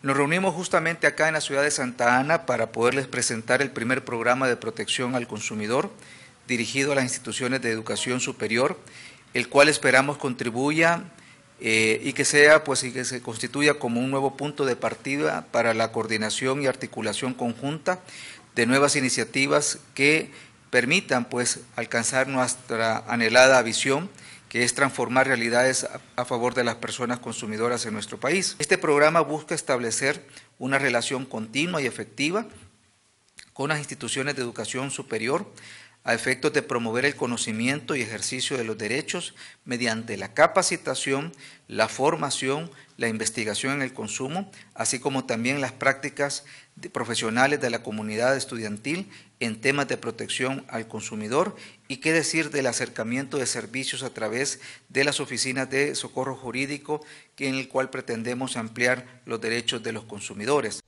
Nos reunimos justamente acá en la ciudad de Santa Ana para poderles presentar el primer programa de protección al consumidor dirigido a las instituciones de educación superior, el cual esperamos contribuya eh, y que sea, pues, y que se constituya como un nuevo punto de partida para la coordinación y articulación conjunta de nuevas iniciativas que permitan, pues, alcanzar nuestra anhelada visión que es transformar realidades a favor de las personas consumidoras en nuestro país. Este programa busca establecer una relación continua y efectiva con las instituciones de educación superior a efectos de promover el conocimiento y ejercicio de los derechos mediante la capacitación, la formación, la investigación en el consumo, así como también las prácticas profesionales de la comunidad estudiantil en temas de protección al consumidor y qué decir del acercamiento de servicios a través de las oficinas de socorro jurídico en el cual pretendemos ampliar los derechos de los consumidores.